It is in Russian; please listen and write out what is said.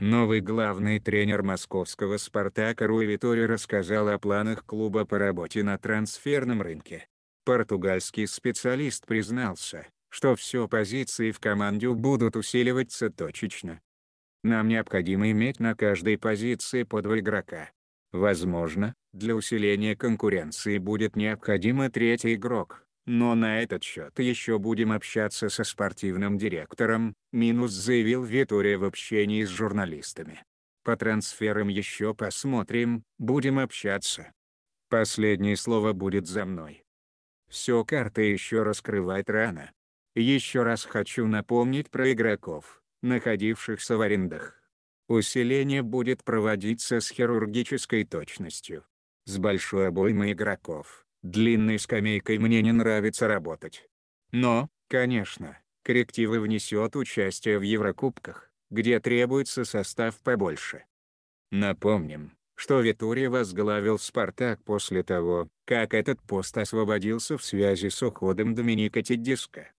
Новый главный тренер московского «Спартака» Руи Витори рассказал о планах клуба по работе на трансферном рынке. Португальский специалист признался, что все позиции в команде будут усиливаться точечно. Нам необходимо иметь на каждой позиции по два игрока. Возможно, для усиления конкуренции будет необходимо третий игрок, но на этот счет еще будем общаться со спортивным директором, минус заявил Витория в общении с журналистами. По трансферам еще посмотрим, будем общаться. Последнее слово будет за мной. Все карты еще раскрывать рано. Еще раз хочу напомнить про игроков, находившихся в арендах. Усиление будет проводиться с хирургической точностью. С большой обоймой игроков, длинной скамейкой мне не нравится работать. Но, конечно, коррективы внесет участие в Еврокубках, где требуется состав побольше. Напомним, что Витури возглавил «Спартак» после того, как этот пост освободился в связи с уходом Доминика Теддиска.